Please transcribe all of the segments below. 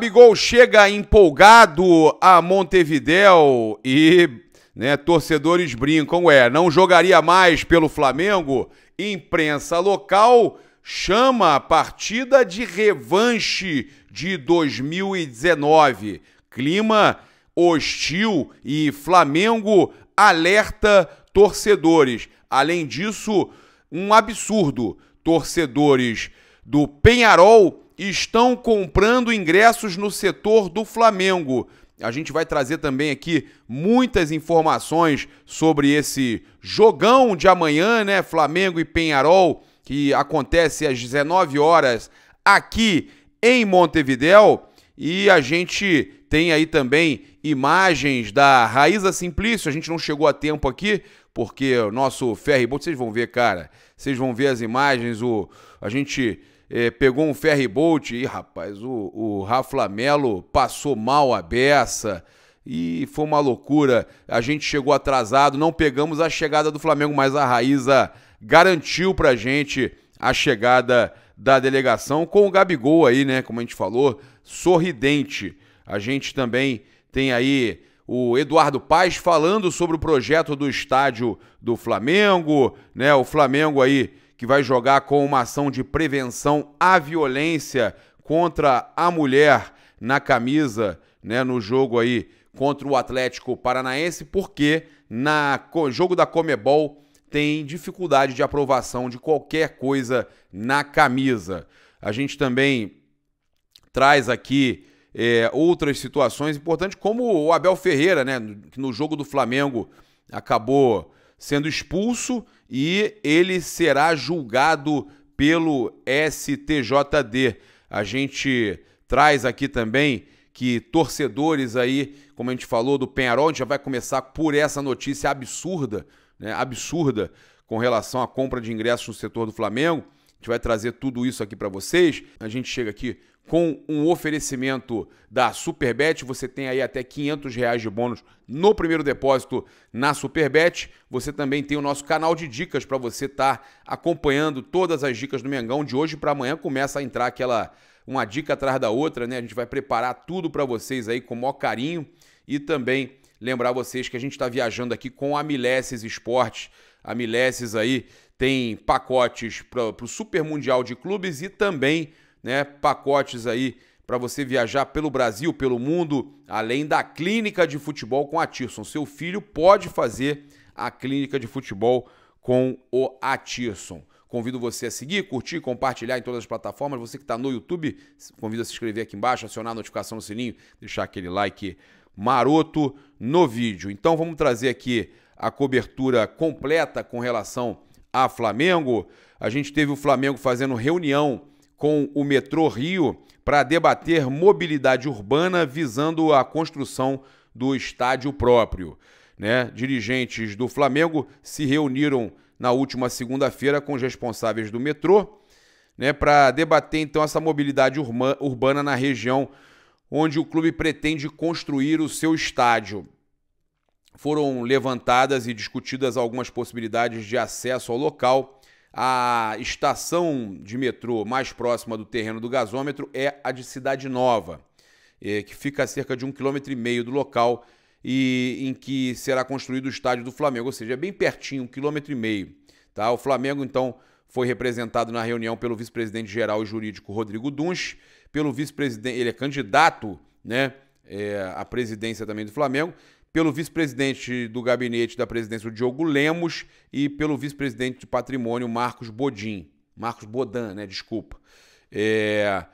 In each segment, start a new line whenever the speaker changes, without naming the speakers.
Gabigol chega empolgado a Montevidéu e né, torcedores brincam, é, não jogaria mais pelo Flamengo? Imprensa local chama a partida de revanche de 2019. Clima hostil e Flamengo alerta torcedores. Além disso, um absurdo. Torcedores do Penharol estão comprando ingressos no setor do Flamengo. A gente vai trazer também aqui muitas informações sobre esse jogão de amanhã, né? Flamengo e Penharol, que acontece às 19 horas aqui em Montevidéu. E a gente tem aí também imagens da Raíza Simplício. A gente não chegou a tempo aqui, porque o nosso ferryboat, vocês vão ver, cara, vocês vão ver as imagens, o, a gente é, pegou um ferry boat e, rapaz, o, o Rafa Melo passou mal a beça e foi uma loucura. A gente chegou atrasado, não pegamos a chegada do Flamengo, mas a Raíza garantiu pra gente a chegada da delegação com o Gabigol aí, né? Como a gente falou, sorridente. A gente também tem aí o Eduardo Paz falando sobre o projeto do estádio do Flamengo, né? O Flamengo aí que vai jogar com uma ação de prevenção à violência contra a mulher na camisa, né, no jogo aí contra o Atlético Paranaense, porque na jogo da Comebol tem dificuldade de aprovação de qualquer coisa na camisa. A gente também traz aqui é, outras situações importantes, como o Abel Ferreira, né, que no jogo do Flamengo acabou sendo expulso e ele será julgado pelo STJD. A gente traz aqui também que torcedores aí, como a gente falou do Penharol, a gente já vai começar por essa notícia absurda, né? Absurda com relação à compra de ingressos no setor do Flamengo. A gente vai trazer tudo isso aqui para vocês. A gente chega aqui com um oferecimento da Superbet. Você tem aí até 500 reais de bônus no primeiro depósito na Superbet. Você também tem o nosso canal de dicas para você estar tá acompanhando todas as dicas do Mengão. De hoje para amanhã começa a entrar aquela uma dica atrás da outra, né? A gente vai preparar tudo para vocês aí com o maior carinho e também lembrar vocês que a gente está viajando aqui com a Milesses Esportes. A Milesses aí tem pacotes para o Super Mundial de Clubes e também né, pacotes aí para você viajar pelo Brasil, pelo mundo, além da clínica de futebol com a Tirson. Seu filho pode fazer a clínica de futebol com o Atirson. Convido você a seguir, curtir, compartilhar em todas as plataformas. Você que está no YouTube, convido a se inscrever aqui embaixo, acionar a notificação no sininho, deixar aquele like maroto no vídeo. Então vamos trazer aqui a cobertura completa com relação a Flamengo. A gente teve o Flamengo fazendo reunião com o Metrô Rio para debater mobilidade urbana visando a construção do estádio próprio. Né? Dirigentes do Flamengo se reuniram na última segunda-feira com os responsáveis do metrô né, para debater então essa mobilidade urma, urbana na região onde o clube pretende construir o seu estádio. Foram levantadas e discutidas algumas possibilidades de acesso ao local a estação de metrô mais próxima do terreno do gasômetro é a de Cidade Nova, eh, que fica a cerca de um quilômetro e meio do local e em que será construído o estádio do Flamengo, ou seja, é bem pertinho, um quilômetro e meio. Tá? O Flamengo, então, foi representado na reunião pelo vice-presidente geral e jurídico Rodrigo Dunch, pelo vice-presidente, ele é candidato né, é, à presidência também do Flamengo, pelo vice-presidente do gabinete da presidência, o Diogo Lemos, e pelo vice-presidente de patrimônio, Marcos Bodin. Marcos Bodan, né? Desculpa. É,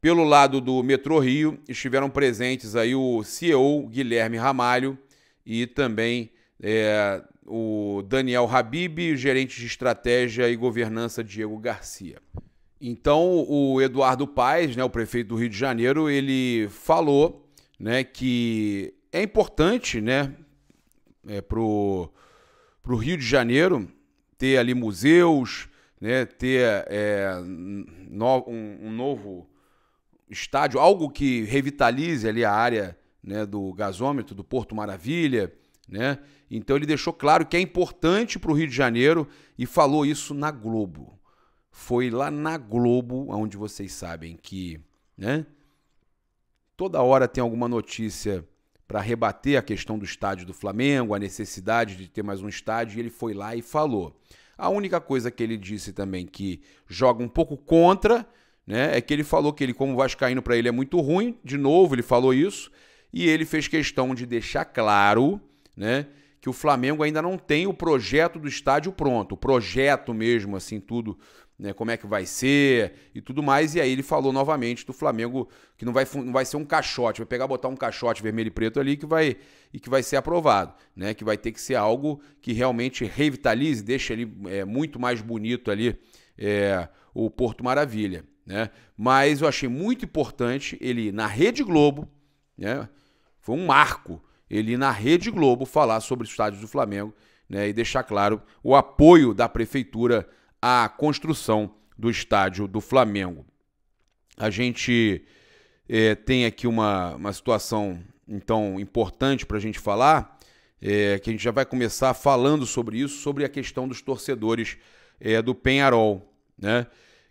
pelo lado do Metrô Rio, estiveram presentes aí o CEO Guilherme Ramalho e também é, o Daniel Habib, gerente de estratégia e governança Diego Garcia. Então, o Eduardo Paes, né, o prefeito do Rio de Janeiro, ele falou né, que é importante, né, é, pro, pro Rio de Janeiro ter ali museus, né, ter é, no, um, um, novo estádio, algo que revitalize ali a área né, do gasômetro, do Porto Maravilha, né? Então ele deixou claro que é importante para o Rio de Janeiro e falou isso na Globo. Foi lá na Globo, onde vocês sabem que, né? Toda hora tem alguma notícia para rebater a questão do estádio do Flamengo, a necessidade de ter mais um estádio, e ele foi lá e falou. A única coisa que ele disse também que joga um pouco contra, né, é que ele falou que ele como vascaíno para ele é muito ruim, de novo ele falou isso, e ele fez questão de deixar claro, né, que o Flamengo ainda não tem o projeto do estádio pronto, o projeto mesmo assim tudo né, como é que vai ser e tudo mais. E aí ele falou novamente do Flamengo que não vai, não vai ser um caixote, vai pegar botar um caixote vermelho e preto ali que vai e que vai ser aprovado, né? Que vai ter que ser algo que realmente revitalize, deixe ali é, muito mais bonito ali é, o Porto Maravilha, né? Mas eu achei muito importante ele na Rede Globo, né? Foi um marco ele na Rede Globo falar sobre os estádios do Flamengo, né? E deixar claro o apoio da prefeitura a construção do estádio do Flamengo. A gente é, tem aqui uma, uma situação então importante para a gente falar, é, que a gente já vai começar falando sobre isso, sobre a questão dos torcedores é, do Penharol, né?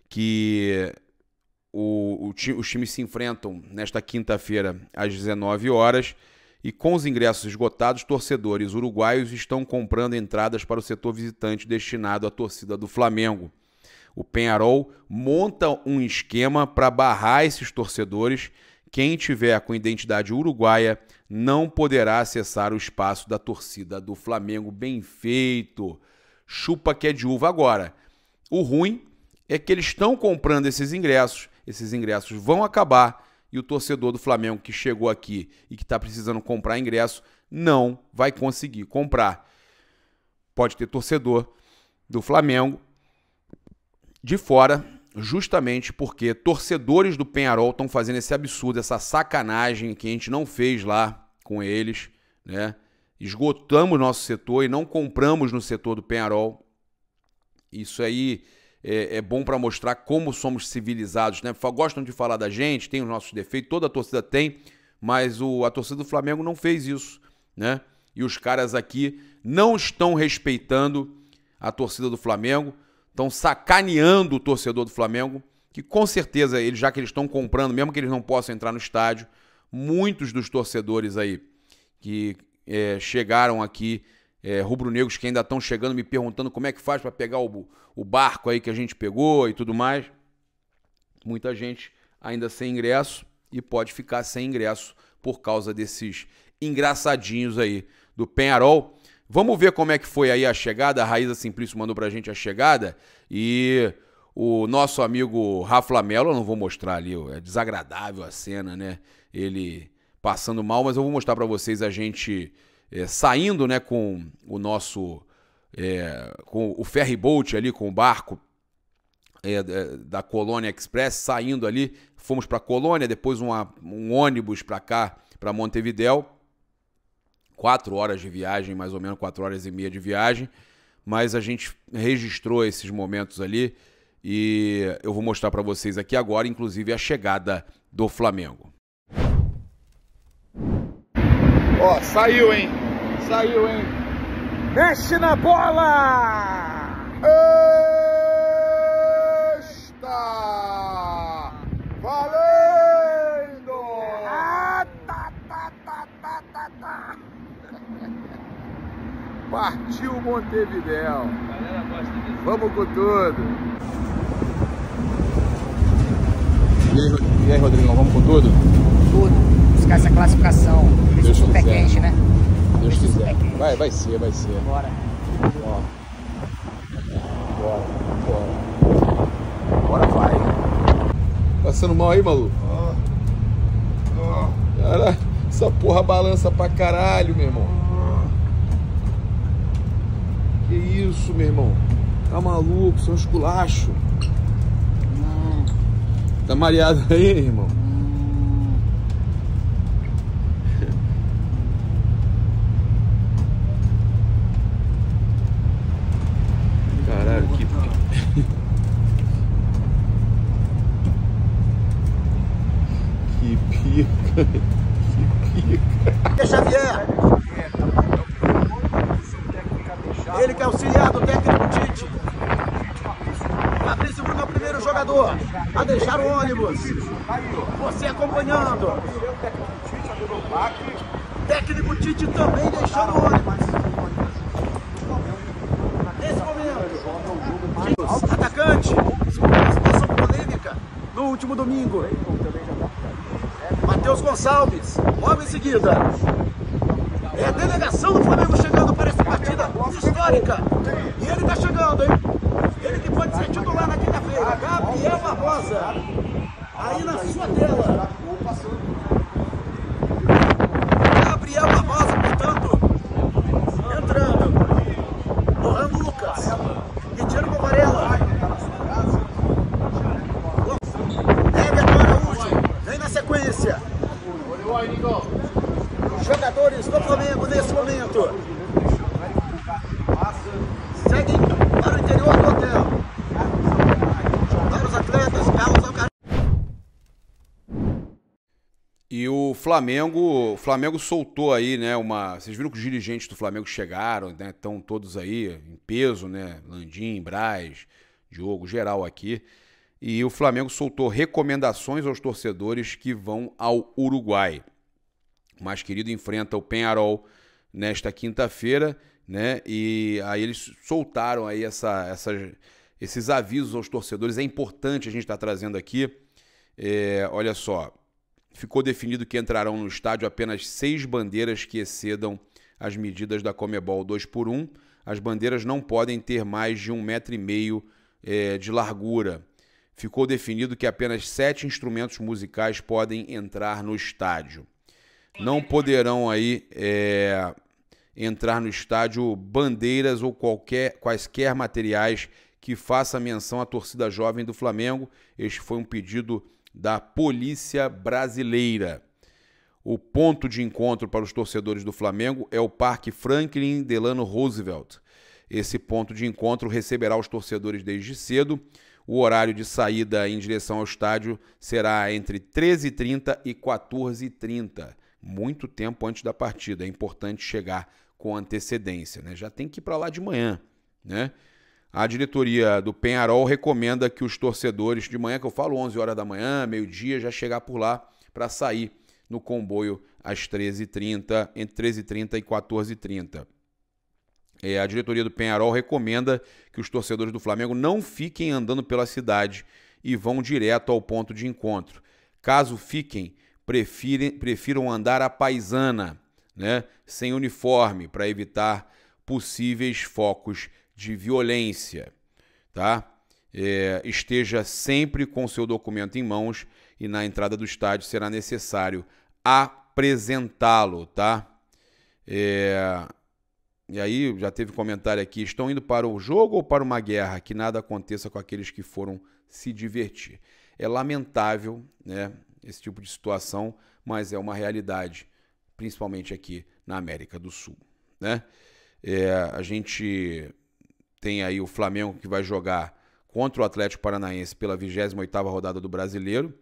Que o, o, os times se enfrentam nesta quinta-feira às 19 horas e com os ingressos esgotados, torcedores uruguaios estão comprando entradas para o setor visitante destinado à torcida do Flamengo. O Penharol monta um esquema para barrar esses torcedores. Quem tiver com identidade uruguaia não poderá acessar o espaço da torcida do Flamengo. Bem feito. Chupa que é de uva agora. O ruim é que eles estão comprando esses ingressos, esses ingressos vão acabar e o torcedor do Flamengo que chegou aqui e que está precisando comprar ingresso não vai conseguir comprar. Pode ter torcedor do Flamengo de fora, justamente porque torcedores do Penharol estão fazendo esse absurdo, essa sacanagem que a gente não fez lá com eles, né? Esgotamos nosso setor e não compramos no setor do Penharol. Isso aí é, é bom para mostrar como somos civilizados, né? Gostam de falar da gente, tem os nossos defeitos, toda a torcida tem, mas o, a torcida do Flamengo não fez isso, né? E os caras aqui não estão respeitando a torcida do Flamengo, estão sacaneando o torcedor do Flamengo, que com certeza, eles, já que eles estão comprando, mesmo que eles não possam entrar no estádio, muitos dos torcedores aí que é, chegaram aqui é, rubro-negros que ainda estão chegando me perguntando como é que faz para pegar o, o barco aí que a gente pegou e tudo mais. Muita gente ainda sem ingresso e pode ficar sem ingresso por causa desses engraçadinhos aí do Penharol. Vamos ver como é que foi aí a chegada. A Raíza Simplício mandou para a gente a chegada e o nosso amigo Rafa Mello, eu não vou mostrar ali, é desagradável a cena, né? Ele passando mal, mas eu vou mostrar para vocês a gente é, saindo né, com o nosso. É, com o ferry boat ali, com o barco é, da Colônia Express, saindo ali, fomos para Colônia, depois uma, um ônibus para cá, para Montevidéu. Quatro horas de viagem, mais ou menos, quatro horas e meia de viagem. Mas a gente registrou esses momentos ali e eu vou mostrar para vocês aqui agora, inclusive, a chegada do Flamengo. Ó, saiu, hein? Saiu, hein? Mexe na bola! Está valendo! Ah, tá, tá, tá, Partiu Montevidéu. Vamos com tudo. E aí, Rodrigão, vamos com tudo? Tudo. Buscar essa classificação. Isso super quente, né? Deus quiser. Vai, vai ser, vai ser. Bora. Ó. Bora, bora. Bora vai. Passando mal aí, maluco? Ó. Ó. Cara, essa porra balança pra caralho, meu irmão. Que isso, meu irmão? Tá maluco, são esculacho. Tá mareado aí, irmão? Xavier. Ele que é auxiliar do técnico Tite. Fabrício Bruno é o primeiro jogador a deixar o ônibus. Você acompanhando. Técnico Tite também deixando o ônibus. Nesse momento. Atacante. Situação polêmica no último domingo. Matheus Gonçalves. Logo em seguida. É a delegação do Flamengo chegando para essa partida histórica. E ele está chegando, hein? Ele que pode ser titular na quinta-feira. Gabriel Barbosa. Aí na sua terra. Flamengo, o Flamengo soltou aí, né, uma, vocês viram que os dirigentes do Flamengo chegaram, né, estão todos aí em peso, né, Landim, Braz, Diogo, geral aqui. E o Flamengo soltou recomendações aos torcedores que vão ao Uruguai. O mais querido enfrenta o Penharol nesta quinta-feira, né? E aí eles soltaram aí essa, essa, esses avisos aos torcedores. É importante a gente estar tá trazendo aqui. É, olha só, ficou definido que entrarão no estádio apenas seis bandeiras que excedam as medidas da Comebol 2 por 1. As bandeiras não podem ter mais de um metro e meio é, de largura. Ficou definido que apenas sete instrumentos musicais podem entrar no estádio. Não poderão aí é, entrar no estádio bandeiras ou qualquer, quaisquer materiais que faça menção à torcida jovem do Flamengo. Este foi um pedido da Polícia Brasileira. O ponto de encontro para os torcedores do Flamengo é o Parque Franklin Delano Roosevelt. Esse ponto de encontro receberá os torcedores desde cedo. O horário de saída em direção ao estádio será entre 13h30 e 14h30, muito tempo antes da partida. É importante chegar com antecedência, né? Já tem que ir para lá de manhã, né? a diretoria do Penharol recomenda que os torcedores de manhã, que eu falo 11 horas da manhã, meio-dia, já chegar por lá para sair no comboio às 13h30, entre 13h30 e 14h30. É, a diretoria do Penharol recomenda que os torcedores do Flamengo não fiquem andando pela cidade e vão direto ao ponto de encontro. Caso fiquem, prefirem, prefiram andar à paisana, né, sem uniforme, para evitar possíveis focos de violência, tá? É, esteja sempre com seu documento em mãos e na entrada do estádio será necessário apresentá-lo, tá? É, e aí já teve comentário aqui: estão indo para o jogo ou para uma guerra? Que nada aconteça com aqueles que foram se divertir. É lamentável, né? Esse tipo de situação, mas é uma realidade, principalmente aqui na América do Sul, né? É, a gente tem aí o Flamengo que vai jogar contra o Atlético Paranaense pela 28ª rodada do Brasileiro,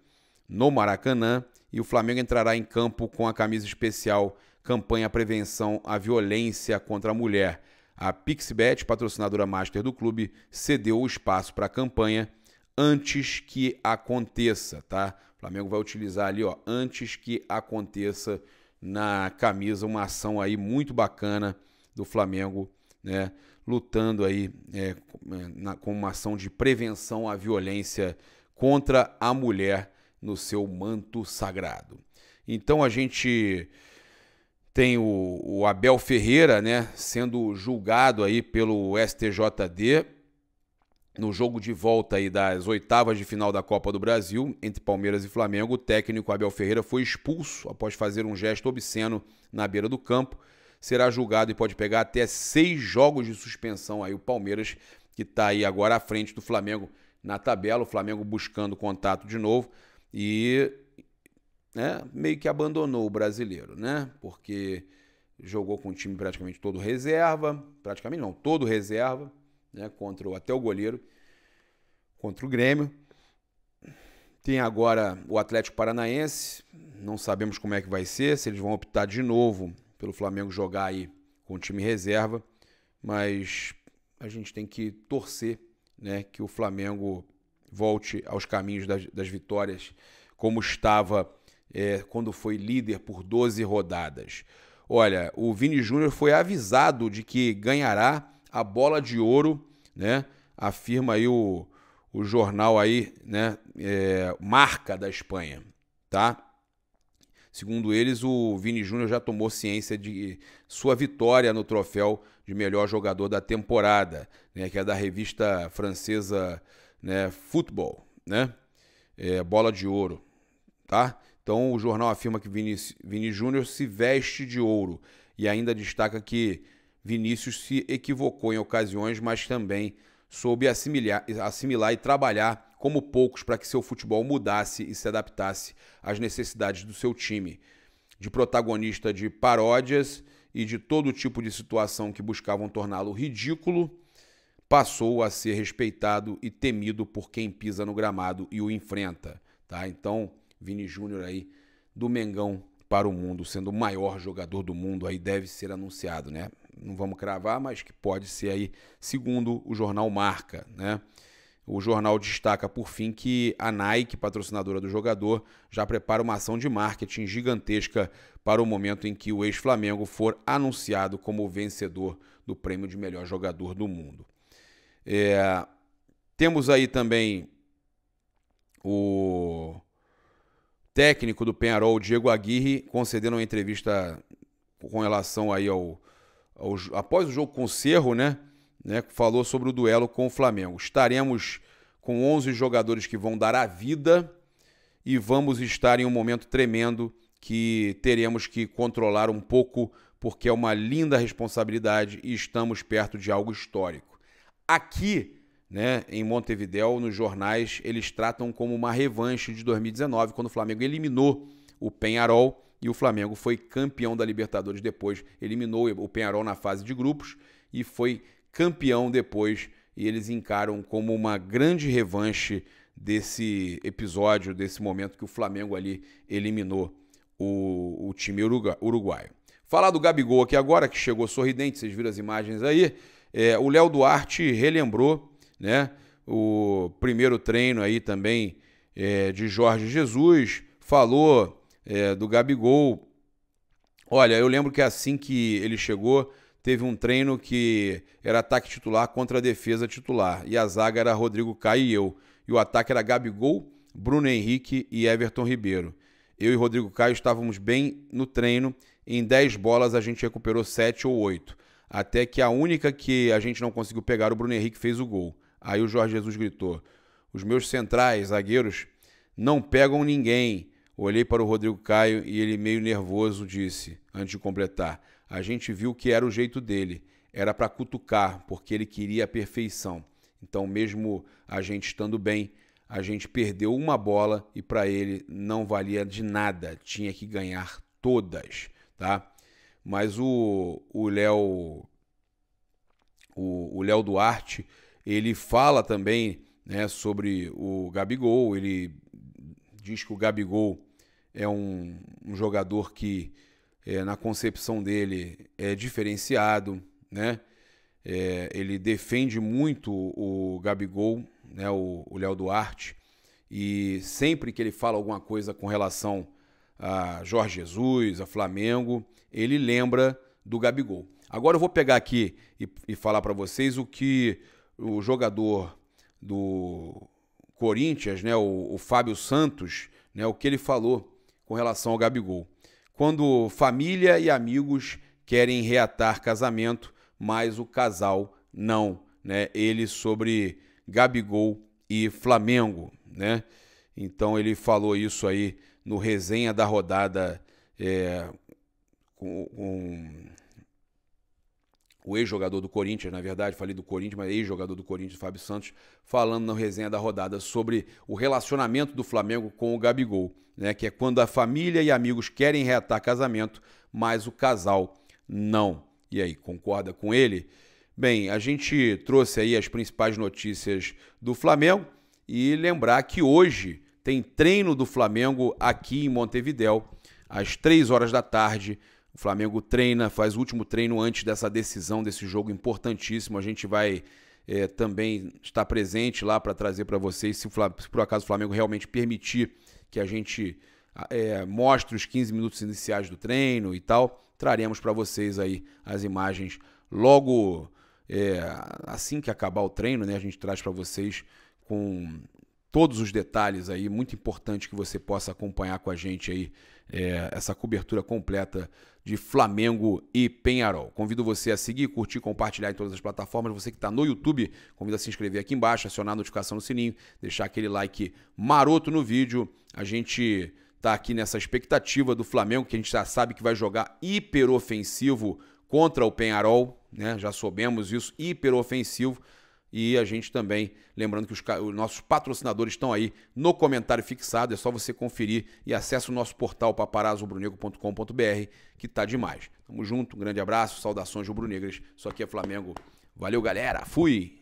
no Maracanã, e o Flamengo entrará em campo com a camisa especial Campanha Prevenção à Violência contra a Mulher. A Pixbet, patrocinadora master do clube, cedeu o espaço para a campanha antes que aconteça, tá? O Flamengo vai utilizar ali, ó, antes que aconteça na camisa uma ação aí muito bacana do Flamengo, né? lutando aí é, na, com uma ação de prevenção à violência contra a mulher no seu manto sagrado. Então a gente tem o, o Abel Ferreira, né, sendo julgado aí pelo STJD no jogo de volta aí das oitavas de final da Copa do Brasil entre Palmeiras e Flamengo, o técnico Abel Ferreira foi expulso após fazer um gesto obsceno na beira do campo será julgado e pode pegar até seis jogos de suspensão aí o Palmeiras, que está aí agora à frente do Flamengo na tabela, o Flamengo buscando contato de novo e né, meio que abandonou o brasileiro, né? Porque jogou com o time praticamente todo reserva, praticamente não, todo reserva, né? Contra o, até o goleiro, contra o Grêmio. Tem agora o Atlético Paranaense, não sabemos como é que vai ser, se eles vão optar de novo pelo Flamengo jogar aí com o time reserva, mas a gente tem que torcer né, que o Flamengo volte aos caminhos das, das vitórias, como estava é, quando foi líder por 12 rodadas. Olha, o Vini Júnior foi avisado de que ganhará a bola de ouro, né? Afirma aí o, o jornal aí, né? É, marca da Espanha, tá? Segundo eles, o Vini Júnior já tomou ciência de sua vitória no troféu de melhor jogador da temporada, né, que é da revista francesa né, Football, né, é, Bola de Ouro. Tá? Então o jornal afirma que Vini, Vini Júnior se veste de ouro e ainda destaca que Vinícius se equivocou em ocasiões, mas também soube assimilar, assimilar e trabalhar como poucos para que seu futebol mudasse e se adaptasse às necessidades do seu time, de protagonista de paródias e de todo tipo de situação que buscavam torná-lo ridículo, passou a ser respeitado e temido por quem pisa no gramado e o enfrenta, tá? Então, Vini Júnior aí do Mengão para o mundo, sendo o maior jogador do mundo, aí deve ser anunciado, né? Não vamos cravar, mas que pode ser aí, segundo o jornal Marca, né? O jornal destaca, por fim, que a Nike, patrocinadora do jogador, já prepara uma ação de marketing gigantesca para o momento em que o ex-Flamengo for anunciado como vencedor do prêmio de melhor jogador do mundo. É, temos aí também o técnico do Penharol, Diego Aguirre, concedendo uma entrevista com relação aí ao, ao após o jogo com o Cerro, né? né, falou sobre o duelo com o Flamengo. Estaremos com 11 jogadores que vão dar a vida e vamos estar em um momento tremendo que teremos que controlar um pouco, porque é uma linda responsabilidade e estamos perto de algo histórico. Aqui, né, em Montevideo, nos jornais, eles tratam como uma revanche de 2019, quando o Flamengo eliminou o Penharol e o Flamengo foi campeão da Libertadores depois, eliminou o Penharol na fase de grupos e foi campeão depois e eles encaram como uma grande revanche desse episódio, desse momento que o Flamengo ali eliminou o, o time uruguaio. Falar do Gabigol aqui agora, que chegou sorridente, vocês viram as imagens aí. É, o Léo Duarte relembrou né, o primeiro treino aí também é, de Jorge Jesus, falou é, do Gabigol. Olha, eu lembro que é assim que ele chegou, teve um treino que era ataque titular contra defesa titular. E a zaga era Rodrigo Caio e eu. E o ataque era Gabigol, Bruno Henrique e Everton Ribeiro. Eu e Rodrigo Caio estávamos bem no treino. Em 10 bolas a gente recuperou 7 ou 8. Até que a única que a gente não conseguiu pegar, o Bruno Henrique fez o gol. Aí o Jorge Jesus gritou: Os meus centrais, zagueiros, não pegam ninguém. Olhei para o Rodrigo Caio e ele, meio nervoso, disse, antes de completar: a gente viu que era o jeito dele, era para cutucar, porque ele queria a perfeição. Então, mesmo a gente estando bem, a gente perdeu uma bola e para ele não valia de nada, tinha que ganhar todas, tá? Mas o Léo o Léo Duarte, ele fala também, né, sobre o Gabigol, ele diz que o Gabigol é um, um jogador que é, na concepção dele é diferenciado, né? É, ele defende muito o Gabigol, né, o Léo Duarte, e sempre que ele fala alguma coisa com relação a Jorge Jesus, a Flamengo, ele lembra do Gabigol. Agora eu vou pegar aqui e, e falar para vocês o que o jogador do Corinthians, né, o, o Fábio Santos, né, o que ele falou com relação ao Gabigol quando família e amigos querem reatar casamento, mas o casal não. Né? Ele sobre Gabigol e Flamengo. Né? Então ele falou isso aí no resenha da rodada é, com, com o ex-jogador do Corinthians, na verdade, falei do Corinthians, mas ex-jogador do Corinthians, Fábio Santos, falando na resenha da rodada sobre o relacionamento do Flamengo com o Gabigol, né? Que é quando a família e amigos querem reatar casamento, mas o casal não. E aí, concorda com ele? Bem, a gente trouxe aí as principais notícias do Flamengo e lembrar que hoje tem treino do Flamengo aqui em Montevidéu, às três horas da tarde o Flamengo treina, faz o último treino antes dessa decisão, desse jogo importantíssimo. A gente vai é, também estar presente lá para trazer para vocês, se, Flamengo, se, por acaso o Flamengo realmente permitir que a gente é, mostre os 15 minutos iniciais do treino e tal, traremos para vocês aí as imagens logo é, assim que acabar o treino, né? A gente traz para vocês com todos os detalhes aí, muito importante que você possa acompanhar com a gente aí é, essa cobertura completa de Flamengo e Penharol. Convido você a seguir, curtir, compartilhar em todas as plataformas. Você que está no YouTube, convido a se inscrever aqui embaixo, acionar a notificação no sininho, deixar aquele like maroto no vídeo. A gente está aqui nessa expectativa do Flamengo, que a gente já sabe que vai jogar hiperofensivo contra o Penharol, né? Já soubemos isso, hiperofensivo. E a gente também, lembrando que os, os, nossos patrocinadores estão aí no comentário fixado, é só você conferir e acessa o nosso portal paparazobrunego.com.br, que tá demais. Tamo junto, um grande abraço, saudações rubro-negras. Isso aqui é Flamengo. Valeu, galera. Fui.